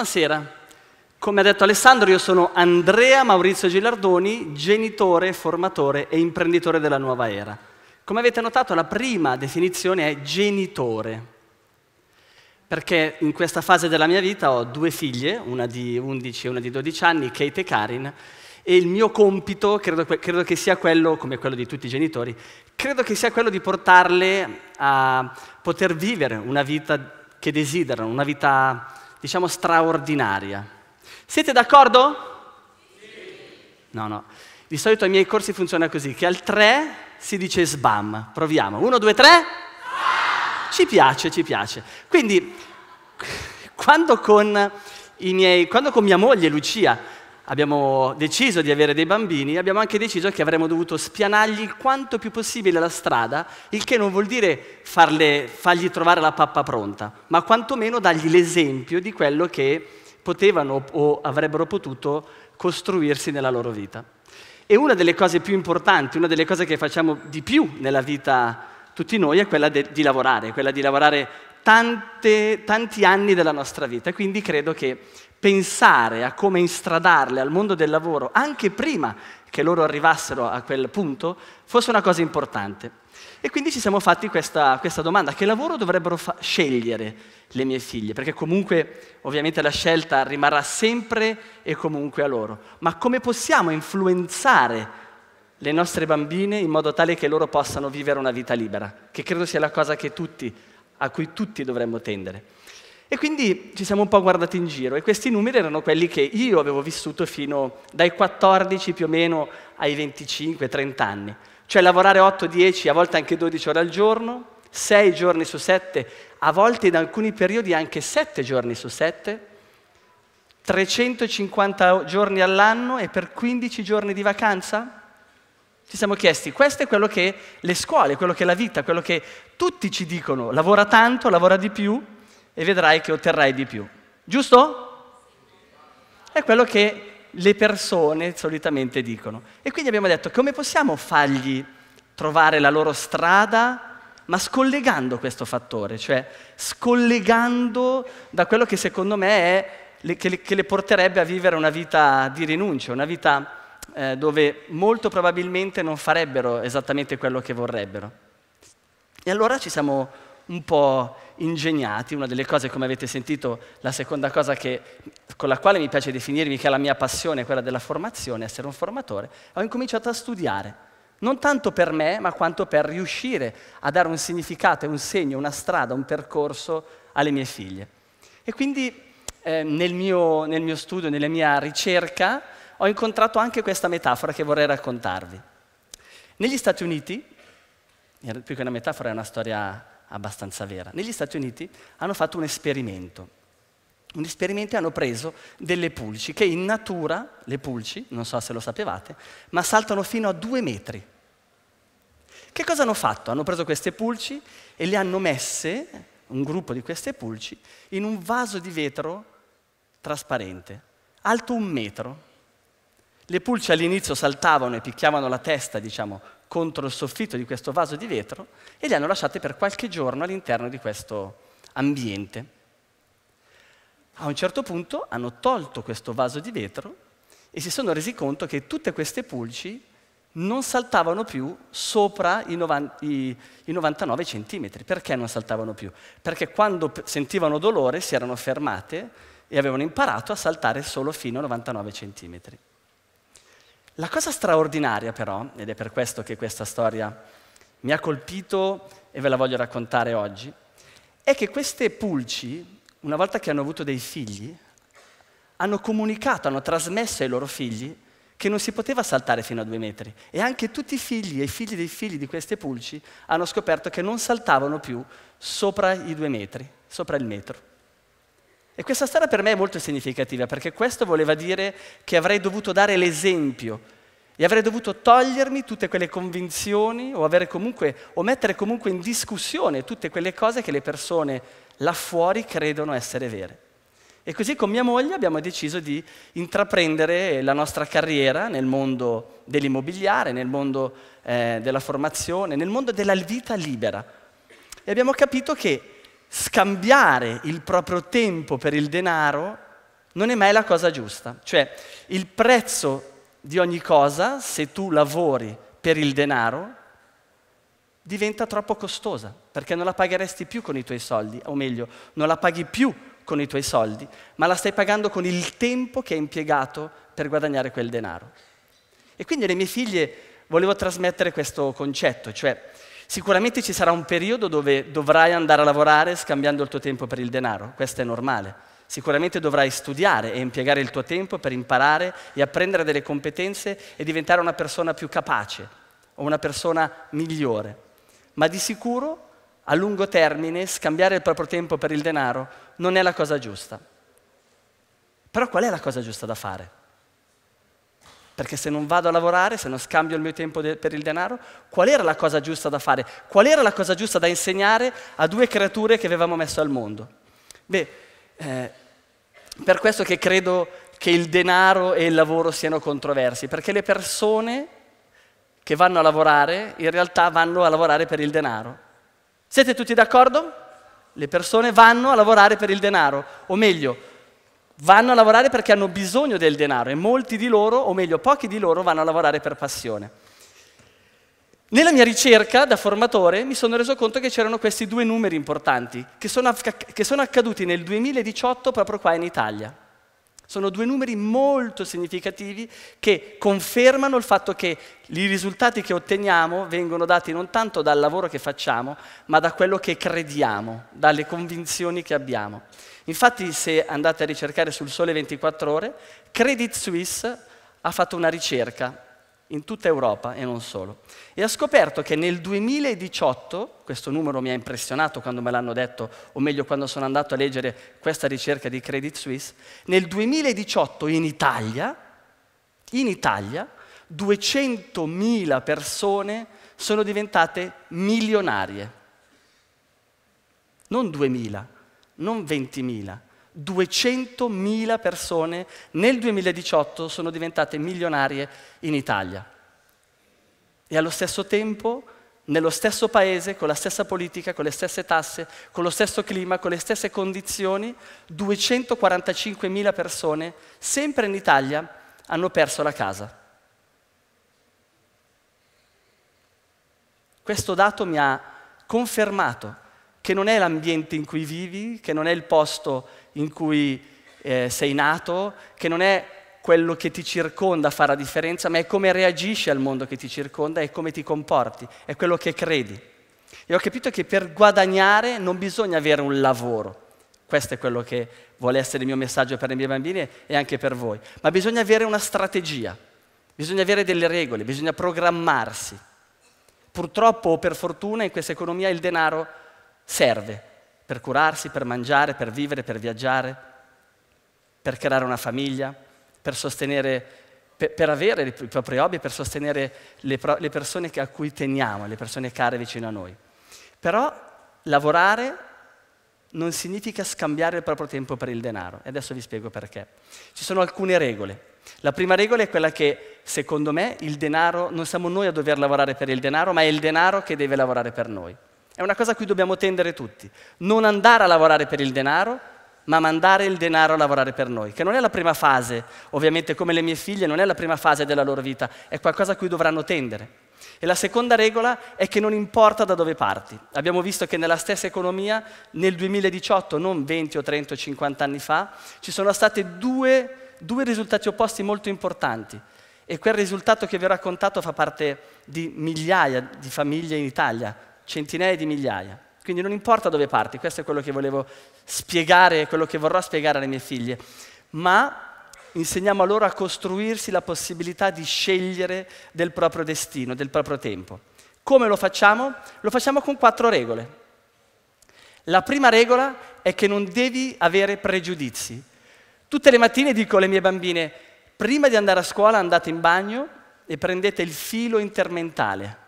Buonasera. Come ha detto Alessandro, io sono Andrea Maurizio Gilardoni, genitore, formatore e imprenditore della nuova era. Come avete notato, la prima definizione è genitore perché in questa fase della mia vita ho due figlie, una di 11 e una di 12 anni, Kate e Karin, e il mio compito credo, credo, che sia quello, come quello di tutti i genitori, credo che sia quello di portarle a poter vivere una vita che desiderano, una vita diciamo, straordinaria. Siete d'accordo? Sì. No, no. Di solito ai miei corsi funziona così, che al 3 si dice sbam. Proviamo. 1, 2, 3. Ci piace, ci piace. Quindi, quando con, miei, quando con mia moglie Lucia abbiamo deciso di avere dei bambini, abbiamo anche deciso che avremmo dovuto spianargli il quanto più possibile la strada, il che non vuol dire farle, fargli trovare la pappa pronta, ma quantomeno dargli l'esempio di quello che potevano o avrebbero potuto costruirsi nella loro vita. E una delle cose più importanti, una delle cose che facciamo di più nella vita tutti noi è quella de- di lavorare, quella di lavorare tante, tanti anni della nostra vita. Quindi credo che pensare a come instradarle al mondo del lavoro anche prima che loro arrivassero a quel punto fosse una cosa importante. E quindi ci siamo fatti questa, questa domanda, che lavoro dovrebbero fa- scegliere le mie figlie? Perché comunque ovviamente la scelta rimarrà sempre e comunque a loro, ma come possiamo influenzare le nostre bambine in modo tale che loro possano vivere una vita libera, che credo sia la cosa tutti, a cui tutti dovremmo tendere. E quindi ci siamo un po' guardati in giro e questi numeri erano quelli che io avevo vissuto fino dai 14 più o meno ai 25-30 anni, cioè lavorare 8-10, a volte anche 12 ore al giorno, 6 giorni su 7, a volte in alcuni periodi anche 7 giorni su 7, 350 giorni all'anno e per 15 giorni di vacanza? Ci siamo chiesti, questo è quello che le scuole, quello che la vita, quello che tutti ci dicono, lavora tanto, lavora di più, e vedrai che otterrai di più. Giusto? È quello che le persone solitamente dicono. E quindi abbiamo detto come possiamo fargli trovare la loro strada, ma scollegando questo fattore, cioè scollegando da quello che secondo me è, che, le, che le porterebbe a vivere una vita di rinuncia, una vita eh, dove molto probabilmente non farebbero esattamente quello che vorrebbero. E allora ci siamo un po' ingegnati, una delle cose come avete sentito, la seconda cosa che, con la quale mi piace definirmi che è la mia passione, quella della formazione, essere un formatore, ho incominciato a studiare, non tanto per me, ma quanto per riuscire a dare un significato, un segno, una strada, un percorso alle mie figlie. E quindi eh, nel, mio, nel mio studio, nella mia ricerca, ho incontrato anche questa metafora che vorrei raccontarvi. Negli Stati Uniti, più che una metafora è una storia abbastanza vera. Negli Stati Uniti hanno fatto un esperimento. Un esperimento hanno preso delle pulci che in natura, le pulci, non so se lo sapevate, ma saltano fino a due metri. Che cosa hanno fatto? Hanno preso queste pulci e le hanno messe, un gruppo di queste pulci, in un vaso di vetro trasparente, alto un metro. Le pulci all'inizio saltavano e picchiavano la testa, diciamo, contro il soffitto di questo vaso di vetro e li hanno lasciati per qualche giorno all'interno di questo ambiente. A un certo punto hanno tolto questo vaso di vetro e si sono resi conto che tutte queste pulci non saltavano più sopra i, novan- i, i 99 centimetri. Perché non saltavano più? Perché quando sentivano dolore si erano fermate e avevano imparato a saltare solo fino a 99 centimetri. La cosa straordinaria però, ed è per questo che questa storia mi ha colpito e ve la voglio raccontare oggi, è che queste pulci, una volta che hanno avuto dei figli, hanno comunicato, hanno trasmesso ai loro figli che non si poteva saltare fino a due metri. E anche tutti i figli e i figli dei figli di queste pulci hanno scoperto che non saltavano più sopra i due metri, sopra il metro. E questa storia per me è molto significativa perché questo voleva dire che avrei dovuto dare l'esempio e avrei dovuto togliermi tutte quelle convinzioni o, comunque, o mettere comunque in discussione tutte quelle cose che le persone là fuori credono essere vere. E così con mia moglie abbiamo deciso di intraprendere la nostra carriera nel mondo dell'immobiliare, nel mondo eh, della formazione, nel mondo della vita libera. E abbiamo capito che scambiare il proprio tempo per il denaro non è mai la cosa giusta. Cioè, il prezzo di ogni cosa, se tu lavori per il denaro, diventa troppo costosa, perché non la pagheresti più con i tuoi soldi, o meglio, non la paghi più con i tuoi soldi, ma la stai pagando con il tempo che hai impiegato per guadagnare quel denaro. E quindi alle mie figlie volevo trasmettere questo concetto, cioè Sicuramente ci sarà un periodo dove dovrai andare a lavorare scambiando il tuo tempo per il denaro, questo è normale. Sicuramente dovrai studiare e impiegare il tuo tempo per imparare e apprendere delle competenze e diventare una persona più capace o una persona migliore. Ma di sicuro a lungo termine scambiare il proprio tempo per il denaro non è la cosa giusta. Però qual è la cosa giusta da fare? perché se non vado a lavorare, se non scambio il mio tempo de- per il denaro, qual era la cosa giusta da fare? Qual era la cosa giusta da insegnare a due creature che avevamo messo al mondo? Beh, eh, per questo che credo che il denaro e il lavoro siano controversi, perché le persone che vanno a lavorare in realtà vanno a lavorare per il denaro. Siete tutti d'accordo? Le persone vanno a lavorare per il denaro, o meglio, vanno a lavorare perché hanno bisogno del denaro e molti di loro, o meglio pochi di loro, vanno a lavorare per passione. Nella mia ricerca da formatore mi sono reso conto che c'erano questi due numeri importanti che sono, che sono accaduti nel 2018 proprio qua in Italia. Sono due numeri molto significativi che confermano il fatto che i risultati che otteniamo vengono dati non tanto dal lavoro che facciamo, ma da quello che crediamo, dalle convinzioni che abbiamo. Infatti se andate a ricercare sul Sole 24 ore, Credit Suisse ha fatto una ricerca in tutta Europa e non solo. E ha scoperto che nel 2018, questo numero mi ha impressionato quando me l'hanno detto, o meglio quando sono andato a leggere questa ricerca di Credit Suisse, nel 2018 in Italia, in Italia 200.000 persone sono diventate milionarie. Non 2.000, non 20.000, 200.000 persone nel 2018 sono diventate milionarie in Italia. E allo stesso tempo, nello stesso paese, con la stessa politica, con le stesse tasse, con lo stesso clima, con le stesse condizioni, 245.000 persone, sempre in Italia, hanno perso la casa. Questo dato mi ha confermato che non è l'ambiente in cui vivi, che non è il posto in cui eh, sei nato, che non è quello che ti circonda a fare la differenza, ma è come reagisci al mondo che ti circonda e come ti comporti, è quello che credi. E ho capito che per guadagnare non bisogna avere un lavoro. Questo è quello che vuole essere il mio messaggio per le mie bambine e anche per voi. Ma bisogna avere una strategia, bisogna avere delle regole, bisogna programmarsi. Purtroppo o per fortuna in questa economia il denaro è serve per curarsi, per mangiare, per vivere, per viaggiare, per creare una famiglia, per sostenere, per, per avere i propri hobby, per sostenere le, le persone a cui teniamo, le persone care vicino a noi. Però lavorare non significa scambiare il proprio tempo per il denaro. E adesso vi spiego perché. Ci sono alcune regole. La prima regola è quella che, secondo me, il denaro, non siamo noi a dover lavorare per il denaro, ma è il denaro che deve lavorare per noi. È una cosa a cui dobbiamo tendere tutti. Non andare a lavorare per il denaro, ma mandare il denaro a lavorare per noi, che non è la prima fase, ovviamente come le mie figlie, non è la prima fase della loro vita, è qualcosa a cui dovranno tendere. E la seconda regola è che non importa da dove parti. Abbiamo visto che nella stessa economia nel 2018, non 20 o 30 o 50 anni fa, ci sono stati due, due risultati opposti molto importanti. E quel risultato che vi ho raccontato fa parte di migliaia di famiglie in Italia, centinaia di migliaia. Quindi non importa dove parti, questo è quello che volevo spiegare, quello che vorrò spiegare alle mie figlie, ma insegniamo a loro a costruirsi la possibilità di scegliere del proprio destino, del proprio tempo. Come lo facciamo? Lo facciamo con quattro regole. La prima regola è che non devi avere pregiudizi. Tutte le mattine dico alle mie bambine, prima di andare a scuola andate in bagno e prendete il filo intermentale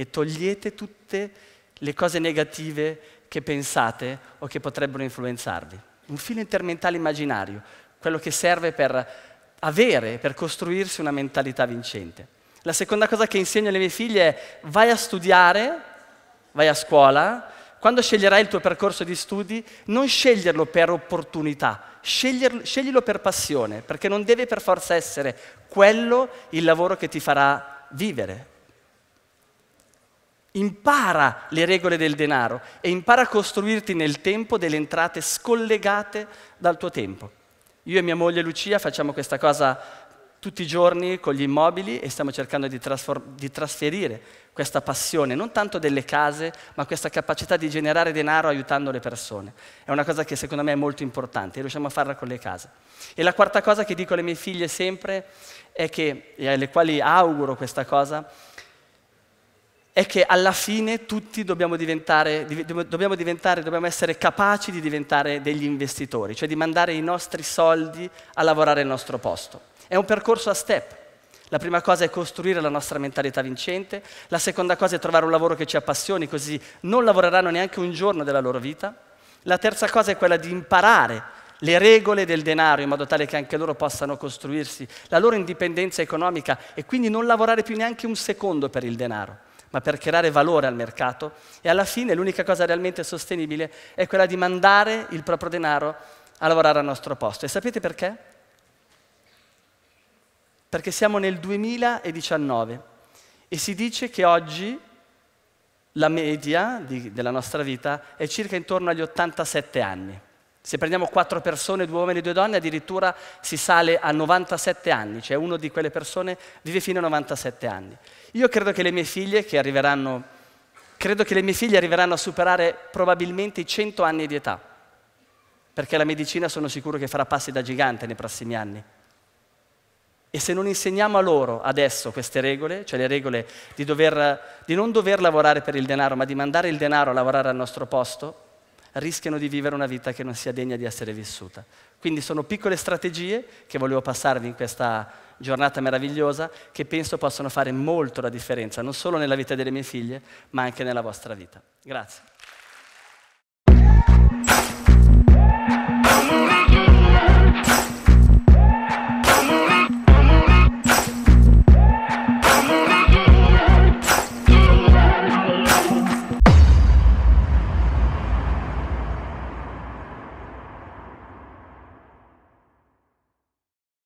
e togliete tutte le cose negative che pensate o che potrebbero influenzarvi. Un filo intermentale immaginario, quello che serve per avere, per costruirsi una mentalità vincente. La seconda cosa che insegno alle mie figlie è vai a studiare, vai a scuola, quando sceglierai il tuo percorso di studi, non sceglierlo per opportunità, sceglierlo, sceglilo per passione, perché non deve per forza essere quello il lavoro che ti farà vivere, Impara le regole del denaro e impara a costruirti nel tempo delle entrate scollegate dal tuo tempo. Io e mia moglie Lucia facciamo questa cosa tutti i giorni con gli immobili e stiamo cercando di, trasfor- di, trasferire questa passione, non tanto delle case, ma questa capacità di generare denaro aiutando le persone. È una cosa che secondo me è molto importante e riusciamo a farla con le case. E la quarta cosa che dico alle mie figlie sempre è che, e alle quali auguro questa cosa, è è che alla fine tutti dobbiamo diventare, dobbiamo, diventare, dobbiamo essere capaci di diventare degli investitori, cioè di mandare i nostri soldi a lavorare il nostro posto. È un percorso a step. La prima cosa è costruire la nostra mentalità vincente, la seconda cosa è trovare un lavoro che ci appassioni, così non lavoreranno neanche un giorno della loro vita. La terza cosa è quella di imparare le regole del denaro in modo tale che anche loro possano costruirsi la loro indipendenza economica e quindi non lavorare più neanche un secondo per il denaro ma per creare valore al mercato e alla fine l'unica cosa realmente sostenibile è quella di mandare il proprio denaro a lavorare al nostro posto. E sapete perché? Perché siamo nel 2019 e si dice che oggi la media di, della nostra vita è circa intorno agli 87 anni. Se prendiamo quattro persone, due uomini e due donne, addirittura si sale a 97 anni, cioè uno di quelle persone vive fino a 97 anni. Io credo che le mie figlie, che arriveranno, che le mie figlie arriveranno a superare probabilmente i 100 anni di età, perché la medicina sono sicuro che farà passi da gigante nei prossimi anni. E se non insegniamo a loro adesso queste regole, cioè le regole di, dover, di non dover lavorare per il denaro, ma di mandare il denaro a lavorare al nostro posto, rischiano di vivere una vita che non sia degna di essere vissuta. Quindi sono piccole strategie che volevo passarvi in questa giornata meravigliosa che penso possano fare molto la differenza, non solo nella vita delle mie figlie, ma anche nella vostra vita. Grazie.